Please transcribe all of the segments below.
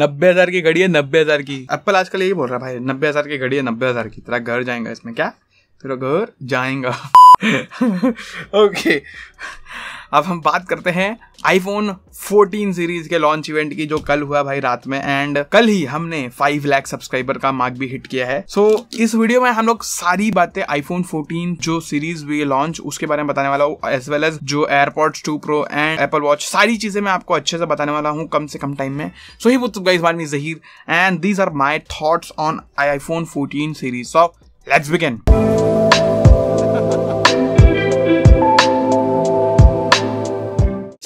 नब्बे हजार की घड़ी है नब्बे हजार की एप्पल आजकल यही बोल रहा है भाई नब्बे हजार की घड़ी है नब्बे हजार की तेरा घर जाएगा इसमें क्या तेरा घर जाएंगा ओके अब हम बात करते हैं आईफोन 14 सीरीज के लॉन्च इवेंट की जो कल हुआ भाई रात में एंड कल ही हमने 5 लाख सब्सक्राइबर का मार्क भी हिट किया है सो so, इस वीडियो में हम लोग सारी बातें आईफोन 14 जो सीरीज हुई लॉन्च उसके बारे में बताने वाला हूँ एज वेल एज जो airport 2 pro and Apple Watch सारी चीजें मैं आपको अच्छे से बताने वाला हूँ कम से कम टाइम में सो ही वो इस बार me Zaheer and these are my thoughts on iPhone fourteen series so let's begin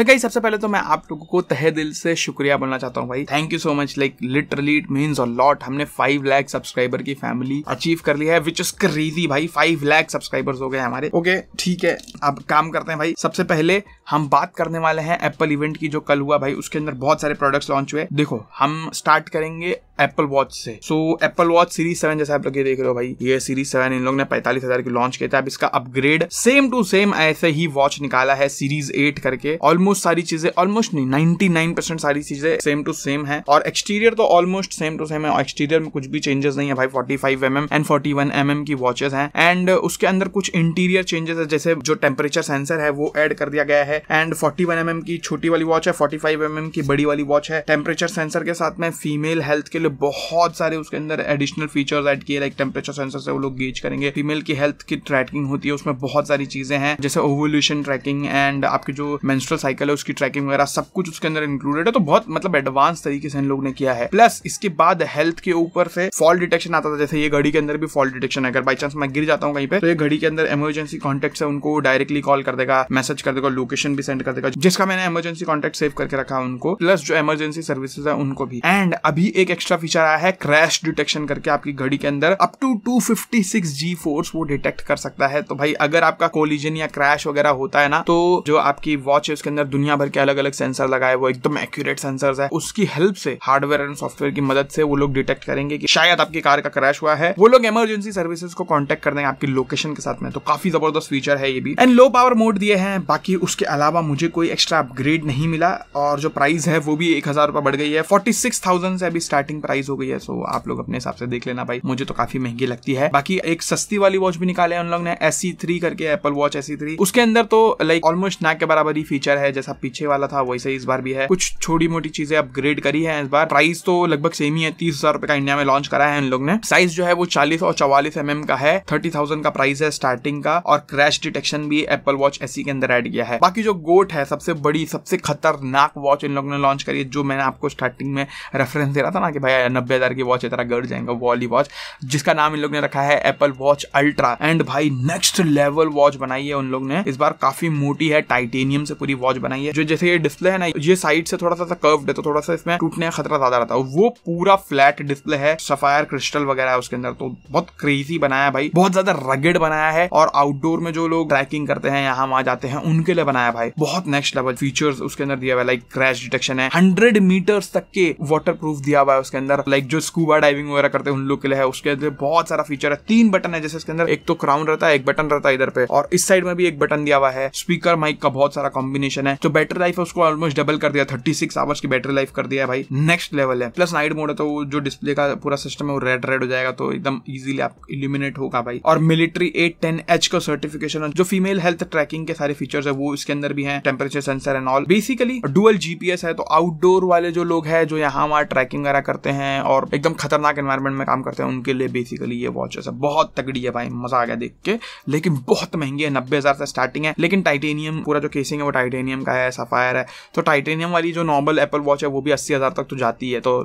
so guys सबसे पहले तो मैं आप लोगों को तहे दिल से शुक्रिया बोलना चाहता हूँ भाई thank you so much like literally it mean a lot हमने फाइव लैख सब्सक्राइबर की फैमिली अचीव कर लिया है विच इज क्रेजी भाई फाइव लैख सब्सक्राइबर्स हो गए हमारे ओके okay, ठीक है अब काम करते हैं भाई सबसे पहले हम बात करने वाले हैं एप्पल इवेंट की जो कल हुआ भाई उसके अंदर बहुत सारे प्रोडक्ट्स लॉन्च हुए देखो हम स्टार्ट करेंगे एप्पल वॉच से so Apple Watch series seven जैसे आप लोग ये देख रहे हो भाई ये सीरीज सेवन इन लोग ने पैंतालीस हजार की लॉन्च किया था अब इसका अपग्रेड सेम टू सेम ऐसे ही वॉच निकाला है सीरीज एट करके ऑलमोस्ट सारी चीजें ऑलमोस्ट नहीं नाइनटी नाइन परसेंट सारी चीजें सेम टू सेम है और एक्सटीरियर तो ऑलमोस्ट सेम टू सेम है एक्सटीरियर में कुछ भी चेंजेस नहीं है भाई forty five M M and forty one M M की वॉचेस है एंड उसके अंदर कुछ इंटीरियर चेंजेस है जैसे जो टेम्परेचर सेंसर है वो एड कर दिया गया है एंड फोर्टी वन एम की छोटी वाली वॉच है फोर्टी फाइव एम की बड़ी वाली वॉच है टेम्परेचर सेंसर के साथ में फीमेल हेल्थ के लिए बहुत सारे उसके अंदर एडिशनल फीचर्स एड किए लाइक टेम्परेचर सेंसर से वो लोग गेज करेंगे फीमेल की हेल्थ की ट्रैकिंग होती है उसमें बहुत सारी चीजें हैं जैसे ओवोल्यूशन ट्रैकिंग एंड आपके जो मेंस्ट्रुअल साइकिल है उसकी ट्रैकिंग वगैरह सब कुछ उसके अंदर इंक्लूडेड है तो बहुत मतलब एडवांस तरीके से इन लोग ने किया है प्लस इसके बाद हेल्थ के ऊपर से फॉल डिटेक्शन आता था जैसे ये घड़ी के अंदर भी फॉल डिटेक्शन है अगर बाई चांस मैं गिर जाता हूँ कहीं पे तो ये घड़ी के अंदर इमरजेंसी कॉन्टेक्ट है उनको डायरेक्टली कॉल कर देगा मैसेज कर देगा लोकेशन लोकेशन भी सेंड कर देगा जिसका मैंने इमरजेंसी कॉन्टेक्ट सेव करके रखा उनको प्लस जो इमरजेंसी सर्विसेज है उनको भी एंड अभी एक एक्स्ट्रा फीचर आया है क्रैश डिटेक्शन करके आपकी घड़ी के अंदर up to two fifty six G force वो डिटेक्ट कर सकता है तो भाई अगर आपका कोलिजन या क्रैश वगैरह होता है ना तो जो आपकी वॉच है उसके अंदर दुनिया भर के अलग अलग सेंसर लगाए वो एकदम एक्यूरेट सेंसर है उसकी हेल्प से हार्डवेयर एंड सॉफ्टवेयर की मदद से वो लोग डिटेक्ट करेंगे कि शायद आपकी कार का क्रैश हुआ है वो लोग इमरजेंसी सर्विसेज को कॉन्टेक्ट कर देंगे आपकी लोकेशन के साथ में तो काफी जबरदस्त फीचर है ये भी एंड लो पावर मोड दिए हैं बाकी उसके अलावा मुझे कोई एक्स्ट्रा अपग्रेड नहीं मिला और जो प्राइस है वो भी एक हज़ार रुपये बढ़ गई है फोर्टी सिक्स थाउजेंड से अभी स्टार्टिंग प्राइस हो गई है सो आप लोग अपने हिसाब से देख लेना भाई मुझे तो काफ़ी महंगी लगती है बाकी एक सस्ती वाली वॉच भी निकाले उन लोग ने एस e करके एप्पल वॉच एस उसके अंदर तो लाइक ऑलमोस्ट ना के बराबर ही फीचर है जैसा पीछे वाला था वैसे ही इस बार भी है कुछ छोटी मोटी चीज़ें अपग्रेड करी है इस बार प्राइस तो लगभग सेम ही है तीस हज़ार रुपए का इंडिया में लॉन्च करा है इन लोग ने साइज जो है वो चालीस और चौवालीस एम का है थर्टी थाउजेंड का प्राइस है स्टार्टिंग का और क्रैश डिटेक्शन भी एप्पल वॉच एसी के अंदर एड किया है बाकी की जो गोट है सबसे बड़ी सबसे खतरनाक वॉच इन लोगों ने लॉन्च करी है जो मैंने आपको स्टार्टिंग में रेफरेंस दे रहा था ना कि भाई नब्बे हज़ार की वॉच इतना गड़ जाएगा वॉली वॉच जिसका नाम इन लोग ने रखा है एप्पल वॉच अल्ट्रा एंड भाई नेक्स्ट लेवल वॉच बनाई है उन लोग ने इस बार काफ़ी मोटी है टाइटेनियम से पूरी वॉच बनाई है जो जैसे ये डिस्प्ले है ना ये साइड से थोड़ा सा कर्व्ड है तो थोड़ा सा इसमें टूटने का खतरा ज़्यादा रहता है वो पूरा फ्लैट डिस्प्ले है सफायर क्रिस्टल वगैरह है उसके अंदर तो बहुत क्रेजी बनाया भाई बहुत ज़्यादा रगेड बनाया है और आउटडोर में जो लोग ट्रैकिंग करते हैं यहाँ वहां जाते हैं उनके लिए बनाया बनाया भाई बहुत नेक्स्ट लेवल फीचर उसके अंदर दिया हुआ लाइक क्रैश डिटेक्शन है हंड्रेड मीटर तक के वाटर प्रूफ दिया हुआ है उसके अंदर लाइक जो स्कूबा डाइविंग वगैरह करते हैं उन लोग के लिए है उसके अंदर बहुत सारा फीचर है तीन बटन है जैसे उसके अंदर एक तो क्राउन रहता है एक बटन रहता है इधर पे और इस साइड में भी एक बटन दिया हुआ है स्पीकर माइक का बहुत सारा कॉम्बिनेशन है जो बैटरी लाइफ है उसको ऑलमोस्ट डबल कर दिया थर्टी सिक्स आवर्स की बैटरी लाइफ कर दिया है भाई नेक्स्ट लेवल है प्लस नाइट मोड है तो जो डिस्प्ले का पूरा सिस्टम है वो रेड रेड हो जाएगा तो एकदम इजिली आप इल्यूमिनेट होगा भाई और मिलिट्री एट टेन एच का सर्टिफिकेशन जो फीमेल हेल्थ ट्रैकिंग के सारे फीचर्स है वो इसके अंदर भी है temperature sensor and all basically dual GPS है तो आउटडोर वाले जो लोग हैं जो यहाँ वहाँ ट्रैकिंग वगैरह करते हैं और एकदम खतरनाक एनवायरमेंट में काम करते हैं उनके लिए बेसिकली ये वॉचेस है बहुत तगड़ी है भाई मजा आ गया देख के लेकिन बहुत महंगी है नब्बे से स्टार्टिंग है लेकिन टाइटेनियम पूरा जो केसिंग है वो टाइटेनियम का है सफायर है तो टाइटेनियम वाली जो नॉर्मल एप्पल वॉच है वो भी अस्सी तक तो जाती है तो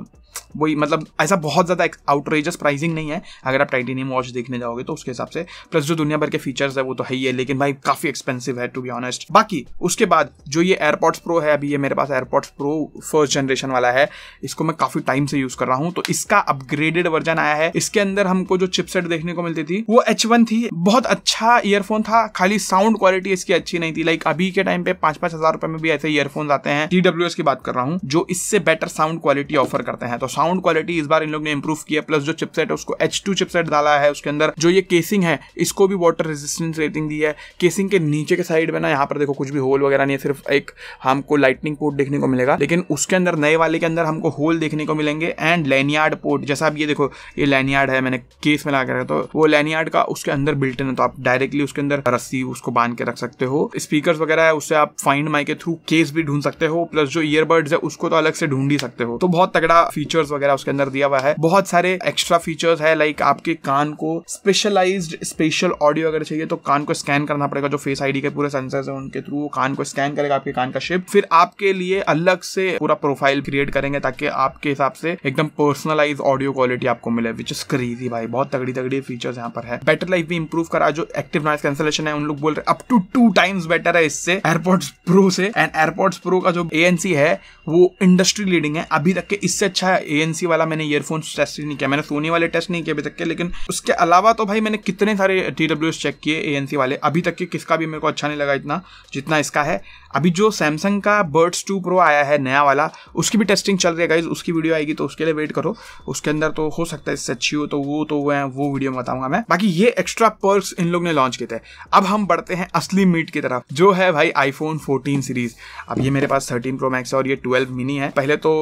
वही मतलब ऐसा बहुत ज़्यादा आउटरेजस प्राइसिंग नहीं है अगर आप टाइटेनियम वॉच देखने जाओगे तो उसके हिसाब से प्लस जो दुनिया भर के फीचर्स है वो तो है ही है लेकिन भाई काफ़ी एक्सपेंसिव है टू बी ऑनेस्ट बाकी उसके बाद जो ये एयरपॉड्स प्रो है अभी ये मेरे पास एयरपॉड्स प्रो फर्स्ट जनरेशन वाला है इसको मैं काफ़ी टाइम से यूज़ कर रहा हूँ तो इसका अपग्रेडेड वर्जन आया है इसके अंदर हमको जो चिपसेट देखने को मिलती थी वो एच थी बहुत अच्छा ईयरफोन था खाली साउंड क्वालिटी इसकी अच्छी नहीं थी लाइक अभी के टाइम पे पाँच पाँच हज़ार रुपये में भी ऐसे ईयरफोन आते हैं टी की बात कर रहा हूँ जो इससे बेटर साउंड क्वालिटी ऑफर करते हैं तो तो साउंड क्वालिटी इस बार इन लोग ने इंप्रूव किया प्लस जो चिपसेट है उसको एच टू चिपसेट डाला है उसके अंदर जो ये केसिंग है इसको भी वाटर रेजिस्टेंस रेटिंग दी है केसिंग के नीचे के साइड में ना यहाँ पर देखो कुछ भी होल वगैरह नहीं है सिर्फ एक हमको लाइटनिंग पोर्ट देखने को मिलेगा लेकिन उसके अंदर नए वाले के अंदर हमको होल देखने को मिलेंगे एंड लैनियार्ड पोर्ट जैसा आप ये देखो ये लैनियार्ड है मैंने केस में लगा कर तो वो लैनियार्ड का उसके अंदर बिल्ट है तो आप डायरेक्टली उसके अंदर रस्सी उसको बांध के रख सकते हो स्पीकर वगैरह है उससे आप फाइंड माई के थ्रू केस भी ढूंढ सकते हो प्लस जो ईयरबड्स है उसको तो अलग से ढूंढ ही सकते हो तो बहुत तगड़ा फीचर फीचर्स वगैरह उसके अंदर दिया हुआ है बहुत सारे एक्स्ट्रा फीचर्स है लाइक आपके कान को स्पेशलाइज स्पेशल ऑडियो अगर चाहिए तो कान को स्कैन करना पड़ेगा जो फेस आईडी के पूरे सेंसर है उनके थ्रू कान को स्कैन करेगा आपके कान का शेप फिर आपके लिए अलग से पूरा प्रोफाइल क्रिएट करेंगे ताकि आपके हिसाब से एकदम पर्सनलाइज ऑडियो क्वालिटी आपको मिले विच इज क्रेजी भाई बहुत तगड़ी तगड़ी फीचर्स यहाँ पर है बेटर लाइफ भी इंप्रूव करा जो एक्टिव नॉइस कैंसिलेशन है उन लोग बोल रहे up to two times better है इससे एयरपोर्ट्स प्रो से एंड एयरपोर्ट्स प्रो का जो एएनसी है वो इंडस्ट्री लीडिंग है अभी तक के इससे अच्छा किया ए वाला मैंने ईयरफोन टेस्ट नहीं किया मैंने सोनी वाले टेस्ट नहीं किए अभी तक के लेकिन उसके अलावा तो भाई मैंने कितने सारे टी चेक किए ए वाले अभी तक के किसका भी मेरे को अच्छा नहीं लगा इतना जितना इसका है अभी जो सैमसंग का बर्ड्स टू प्रो आया है नया वाला उसकी भी टेस्टिंग चल रही है गाइज उसकी वीडियो आएगी तो उसके लिए वेट करो उसके अंदर तो हो सकता है इससे अच्छी हो तो वो तो वो है वो वीडियो में बताऊंगा मैं बाकी ये एक्स्ट्रा पर्स इन लोग ने लॉन्च किए थे अब हम बढ़ते हैं असली मीट की तरफ जो है भाई आईफोन फोर्टीन सीरीज अब ये मेरे पास थर्टीन प्रो मैक्स है और ये ट्वेल्व मिनी है पहले तो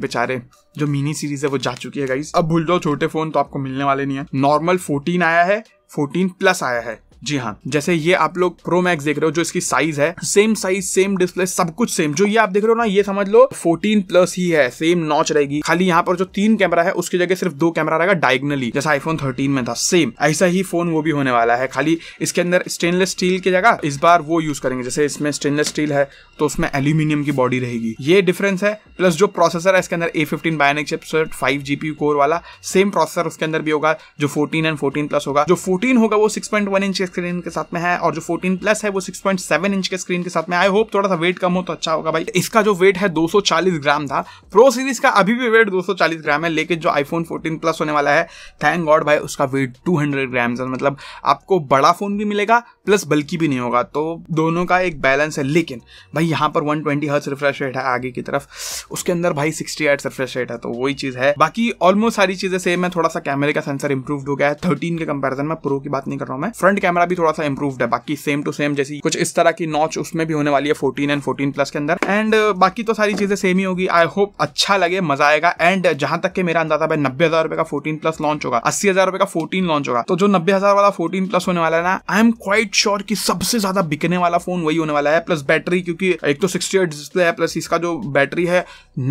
बेचारे जो मिनी सीरीज है वो जा चुकी है गाइस अब भूल जाओ छोटे फोन तो आपको मिलने वाले नहीं है नॉर्मल फोर्टीन आया है फोर्टीन प्लस आया है जी हाँ जैसे ये आप लोग प्रो मैक्स देख रहे हो जो इसकी साइज है सेम साइज सेम डिस्प्ले सब कुछ सेम जो ये आप देख रहे हो ना ये समझ लो फोर्टीन प्लस ही है सेम नॉच रहेगी खाली यहाँ पर जो तीन कैमरा है उसकी जगह सिर्फ दो कैमरा रहेगा डायगनली जैसा आईफोन थर्टीन में था सेम ऐसा ही फोन वो भी होने वाला है खाली इसके अंदर स्टेनलेस स्टील की जगह इस बार वो यूज करेंगे जैसे इसमें स्टेनलेस स्टील है तो उसमें एल्यूमिनियम की बॉडी रहेगी ये डिफरेंस है प्लस जो प्रोसेसर है इसके अंदर A fifteen bionic chipset five GP core वाला सेम प्रोसेसर उसके अंदर भी होगा जो फोर्टीन एंड फोर्टीन प्लस होगा जो फोर्टीन होगा वो six point one inch screen के साथ में है और जो 14 प्लस है वो 6.7 इंच के स्क्रीन के साथ में आई होप थोड़ा सा वेट कम हो तो अच्छा होगा भाई इसका जो वेट है 240 ग्राम था प्रो सीरीज का अभी भी वेट 240 ग्राम है लेकिन जो आईफोन 14 प्लस होने वाला है थैंक गॉड भाई उसका वेट 200 ग्राम मतलब आपको बड़ा फोन भी मिलेगा प्लस बल्कि भी नहीं होगा तो दोनों का एक बैलेंस है लेकिन भाई यहाँ पर 120 ट्वेंटी हर्ट्स रिफ्रेश रेट है आगे की तरफ उसके अंदर भाई 60 हर्ट्स रिफ्रेश रेट है तो वही चीज़ है बाकी ऑलमोस्ट सारी चीज़ें सेम है थोड़ा सा कैमरे का सेंसर इंप्रूव हो गया है थर्टीन के कंपेरिजन में प्रो की बात नहीं कर रहा हूँ मैं फ्रंट कैमरा भी थोड़ा सा इंप्रूव है बाकी सेम टू सेम जैसी कुछ इस तरह की नॉच उसमें भी होने वाली है फोर्टीन एंड फोर्टीन प्लस के अंदर एंड uh, बाकी तो सारी चीज़ें सेम ही होगी आई होप अच्छा लगे मजा आएगा एंड uh, जहां तक के मेरा अंदाजा भाई नब्बे हज़ार रुपए का फोर्टीन प्लस लॉन्च होगा अस्सी हज़ार रुपए का फोर्टीन लॉन्च होगा तो जो नब्बे हज़ार वाला फोर्टीन प्लस होने वाला है ना आई एम क्वाइट श्योर कि सबसे ज्यादा बिकने वाला फोन वही होने वाला है प्लस बैटरी क्योंकि एक तो सिक्सटी एट डिस्प्ले है प्लस इसका जो बैटरी है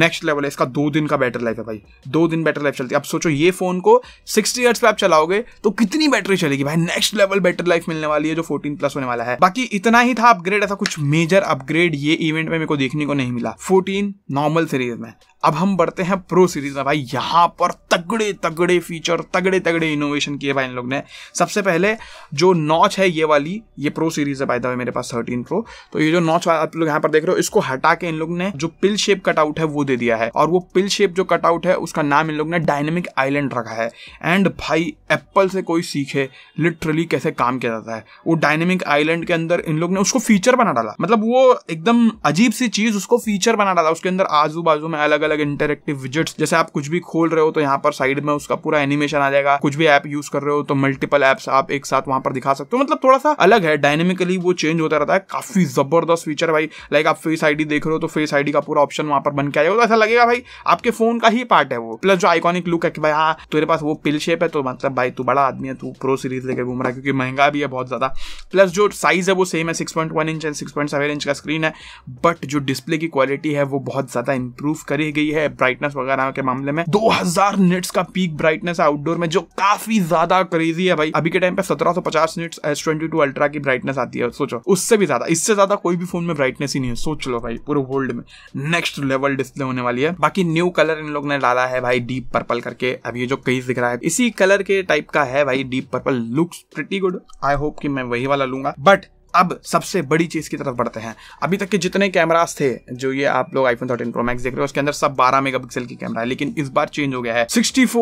नेक्स्ट लेवल है इसका दो दिन का बैटरी लाइफ है भाई दो दिन बैटरी लाइफ चलती है अब सोचो ये फोन को सिक्सटी एट्स पे आप चलाओगे तो कितनी बैटरी चलेगी भाई नेक्स्ट लेवल बैटरी लाइफ मिलने वाली है जो फोर्टीन प्लस होने वाला है बाकी इतना ही था अपग्रेड ऐसा कुछ मेजर अपग्रेड ये इवेंट में मेरे को देखने को नहीं मिला फोर्टीन नॉर्मल सीरीज में अब हम बढ़ते हैं प्रो सीरीज में भाई यहाँ पर तगड़े तगड़े फीचर तगड़े तगड़े इनोवेशन किए भाई इन लोग ने सबसे पहले जो नॉच है ये वाली ये प्रो सीरीज है भाई दबाई मेरे पास थर्टीन प्रो तो ये जो नॉच आप लोग यहाँ पर देख रहे हो इसको हटा के इन लोग ने जो पिल शेप कटआउट है वो दे दिया है और वो पिल शेप जो कटआउट है उसका नाम इन लोग ने डायनेमिक आइलैंड रखा है एंड भाई एप्पल से कोई सीखे लिटरली कैसे काम किया जाता है वो डायनेमिक आइलैंड के अंदर इन लोग ने उसको फीचर बना डाला मतलब वो एकदम अजीब सी चीज उसको फीचर बना डाला उसके अंदर आजू बाजू में अलग अलग इंटरेक्टिव विजिट्स जैसे आप कुछ भी खोल रहे हो तो यहाँ पर साइड में उसका पूरा एनिमेशन आ जाएगा कुछ भी ऐप यूज कर रहे हो तो मल्टीपल एप्स आप एक साथ वहां पर दिखा सकते हो मतलब थोड़ा सा अलग है डायनेमिकली वो चेंज होता रहता है काफी जबरदस्त फीचर भाई लाइक आप फेस आईडी देख रहे हो तो फेस आईडी का पूरा ऑप्शन वहां पर बन के आएगा तो ऐसा लगेगा भाई आपके फोन का ही पार्ट है वो प्लस जो आइकॉनिक लुक है कि भाई हाँ तेरे पास वो पिल शेप है तो मतलब भाई तू बड़ा आदमी है तू प्रो सीरीज लेकर घूम रहा है क्योंकि महंगा भी है बहुत ज्यादा प्लस जो साइज है वो सेम है six point one inch and six point seven inch का स्क्रीन है बट जो डिस्प्ले की क्वालिटी है वो बहुत ज्यादा इंप्रूव करेगी गई है ब्राइटनेस वगैरह के मामले में 2000 निट्स का पीक ब्राइटनेस है आउटडोर में जो काफी ज्यादा क्रेजी है भाई अभी के टाइम पे 1750 nits S twenty two ultra की ब्राइटनेस आती है सोचो उससे भी ज्यादा इससे ज्यादा कोई भी फोन में ब्राइटनेस ही नहीं है सोच लो भाई पूरे वर्ल्ड में नेक्स्ट लेवल डिस्प्ले होने वाली है बाकी न्यू कलर इन लोग ने डाला है भाई डीप पर्पल करके अब ये जो कई दिख रहा है इसी कलर के टाइप का है भाई deep purple looks pretty good I hope कि मैं वही वाला लूंगा बट अब सबसे बड़ी चीज़ की तरफ बढ़ते हैं अभी तक के जितने कैमरास थे जो ये आप लोग आईफोन थर्टीन प्रो मैक्स देख रहे हो उसके अंदर सब 12 मेगापिक्सल की कैमरा है लेकिन इस बार चेंज हो गया है 64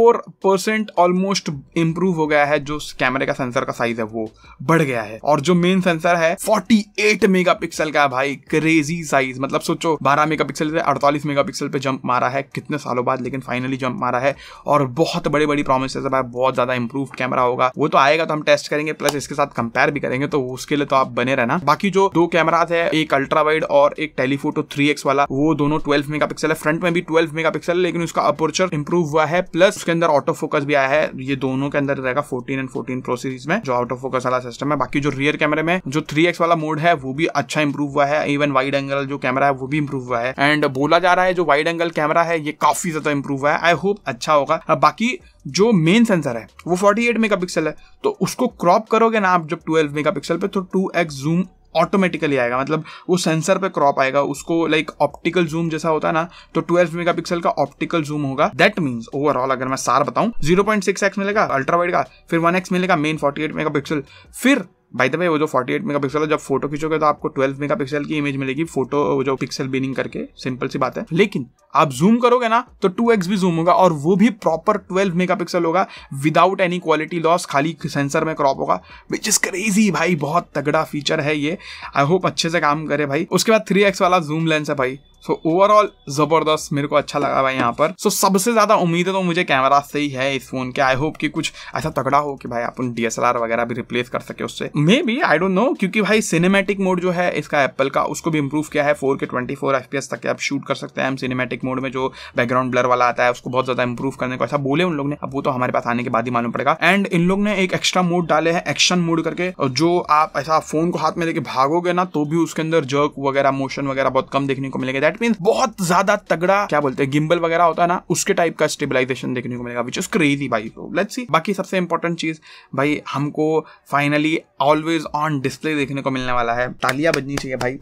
परसेंट ऑलमोस्ट इंप्रूव हो गया है जो कैमरे का सेंसर का साइज है वो बढ़ गया है और जो मेन सेंसर है 48 मेगापिक्सल का भाई क्रेजी साइज मतलब सोचो मेगा पिक्सल से मेगा पिक्सल पे जंप मारा है कितने सालों बाद लेकिन फाइनली जंप मारा है और बहुत बड़े बड़ी प्रॉमिस है बहुत ज्यादा इंप्रूव कैमरा होगा वो तो आएगा तो हम टेस्ट करेंगे प्लस इसके साथ कंपेयर भी करेंगे तो उसके लिए तो आप बने रहना बाकी जो दो कैमराज है एक अल्ट्रा वाइड और एक टेलीफोटो थ्री वाला वो दोनों ट्वेल्व मेगापिक्सल है फ्रंट में भी ट्वेल्व मेगापिक्सल लेकिन उसका अपोर्चर इंप्रूव हुआ है प्लस उसके अंदर ऑटो फोकस भी आया है ये दोनों के अंदर रहेगा फोर्टीन एंड फोर्टीन प्रोसेस में जो ऑटो फोकस वाला सिस्टम है बाकी जो रियर कैमरे में जो थ्री वाला मोड है वो भी अच्छा इंप्रूव हुआ है इवन वाइड एंगल जो कैमरा है वो भी इंप्रूव हुआ है एंड बोला जा रहा है जो वाइड एंगल कैमरा है ये काफी ज्यादा इंप्रूव हुआ है आई होप अच्छा होगा बाकी जो मेन सेंसर है वो 48 मेगापिक्सल है तो उसको क्रॉप करोगे ना आप जब 12 मेगापिक्सल पे तो 2x जूम ऑटोमेटिकली आएगा मतलब वो सेंसर पे क्रॉप आएगा उसको लाइक ऑप्टिकल जूम जैसा होता है ना तो 12 मेगापिक्सल का ऑप्टिकल जूम होगा दैट मीन्स ओवरऑल अगर मैं सार बताऊं 0.6x मिलेगा अल्ट्रा वाइड का फिर 1x मिलेगा मेन 48 मेगापिक्सल फिर बाई द वे वो जो 48 मेगापिक्सल है जब फोटो खींचोगे तो आपको 12 मेगापिक्सल की इमेज मिलेगी फोटो जो पिक्सल बीनिंग करके सिंपल सी बात है लेकिन आप जूम करोगे ना तो 2x भी जूम होगा और वो भी प्रॉपर 12 मेगापिक्सल होगा विदाउट एनी क्वालिटी लॉस खाली सेंसर में क्रॉप होगा विच इज क्रेजी भाई बहुत तगड़ा फीचर है ये आई होप अच्छे से काम करे भाई उसके बाद थ्री वाला जूम लेंस है भाई सो ओवरऑल जबरदस्त मेरे को अच्छा लगा भाई यहाँ पर सो so, सबसे ज्यादा उम्मीद है तो मुझे कैमरा से ही है इस फोन के आई होप कि कुछ ऐसा तगड़ा हो कि भाई अपन डीएसएलआर वगैरह भी रिप्लेस कर सके उससे maybe I don't know क्योंकि भाई सिनेमेटिक मोड जो है इसका एप्पल का उसको भी इम्प्रूव किया है फोर के ट्वेंटी फोर एफ तक आप शूट कर सकते हैं हम सिनेमेटिक मोड में जो बैकग्राउंड ब्लर वाला आता है उसको बहुत ज्यादा इंप्रूव करने को ऐसा बोले उन लोग ने अब वो तो हमारे पास आने के बाद ही मालूम पड़ेगा एंड इन लोग ने एक एक्स्ट्रा मोड डाले हैं एक्शन मोड करके और जो आप ऐसा फोन को हाथ में लेके भागोगे ना तो भी उसके अंदर जर्क वगैरह मोशन वगैरह बहुत कम देखने को मिलेगा दैट मीन बहुत ज्यादा तगड़ा क्या बोलते हैं गिम्बल वगैरह होता है ना उसके टाइप का स्टेबिलाईजेशन देखने को मिलेगा विच इज क्रेजी भाई तो लेट्स सी बाकी सबसे इंपॉर्टेंट चीज भाई हमको फाइनली ऑलवेज ऑन डिस्प्ले देखने को मिलने वाला है तालियां बजनी चाहिए भाई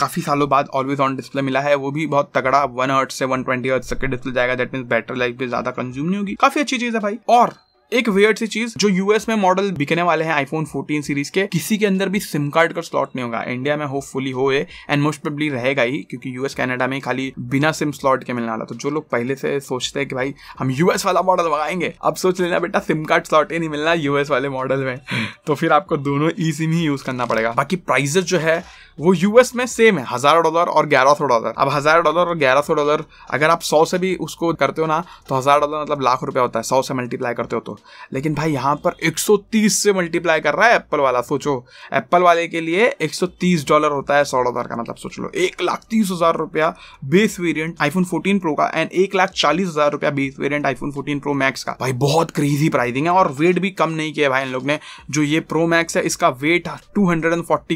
काफ़ी सालों बाद ऑलवेज ऑन डिस्प्ले मिला है वो भी बहुत तगड़ा वन हर्ट से वन ट्वेंटी हर्ट तक डिस्प्ले जाएगा दैट मीन बैटरी लाइफ भी ज़्यादा कंज्यूम नहीं होगी काफ़ी अच्छी चीज़ है भाई और एक वेयर सी चीज जो यूएस में मॉडल बिकने वाले हैं आईफोन 14 सीरीज के किसी के अंदर भी सिम कार्ड का स्लॉट नहीं होगा इंडिया में होपफुली हो एंड मोस्ट प्रोबली रहेगा ही क्योंकि यूएस कनाडा में खाली बिना सिम स्लॉट के मिलने वाला तो जो लोग पहले से सोचते हैं कि भाई हम यूएस वाला मॉडल मंगाएंगे अब सोच लेना बेटा सिम कार्ड स्लॉट ही नहीं मिलना यूएस वाले मॉडल में तो फिर आपको दोनों ई सिम ही यूज करना पड़ेगा बाकी प्राइजेस जो है वो यूएस में सेम है हजार डॉलर और ग्यारह सौ डॉलर अब हजार डॉलर और ग्यारह सौ डॉलर अगर आप सौ से भी उसको करते हो ना तो हजार डॉलर मतलब लाख रुपया होता है सौ से मल्टीप्लाई करते हो तो लेकिन भाई यहाँ पर तीस से मल्टीप्लाई कर रहा है एप्पल वाला सोचो एप्पल वाले के लिए तीस डॉलर होता है सौ डॉलर का मतलब सोच लो एक लाख तीस हजार रुपया base variant iPhone fourteen pro का एंड एक लाख चालीस हजार रुपया base variant iPhone fourteen pro max का भाई बहुत क्रेजी प्राइसिंग है और वेट भी कम नहीं किया भाई इन लोग ने जो ये प्रो मैक्स है इसका वेट टू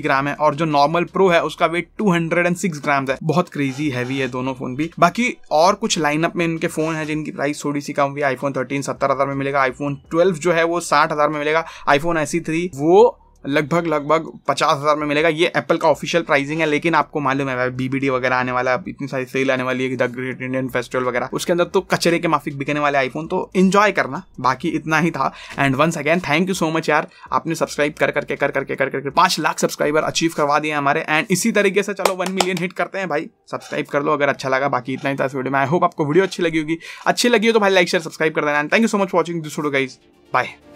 ग्राम है और जो नॉर्मल प्रो है उसका वेट 206 ग्राम है बहुत क्रेजी हैवी है दोनों फोन भी बाकी और कुछ लाइनअप में इनके फोन है जिनकी प्राइस थोड़ी सी कम हुई आईफोन थर्टीन सत्तर हजार में मिलेगा आईफोन ट्वेल्व जो है वो साठ हजार में मिलेगा आईफोन एसी थ्री वो लगभग लगभग पचास हज़ार में मिलेगा ये एप्पल का ऑफिशियल प्राइसिंग है लेकिन आपको मालूम है बीबीडी वगैरह आने वाला है इतनी सारी सेल आने वाली है द ग्रेट इंडियन फेस्टिवल वगैरह उसके अंदर तो कचरे के माफिक बिकने वाले आईफोन तो इन्जॉय करना बाकी इतना ही था and once again thank you so much यार आपने सब्सक्राइब कर करके कर करके कर करके पाँच लाख सब्सक्राइबर अचीव करवा दिए हमारे एंड इसी तरीके से चलो वन मिलियन हिट करते हैं भाई सब्सक्राइब कर लो अगर अच्छा लगा बाकी इतना ही था इस वीडियो में आई होप आपको वीडियो अच्छी लगी होगी अच्छी लगी हो तो भाई लाइक शेयर सब्सक्राइब कर देना and thank you so much watching this video guys bye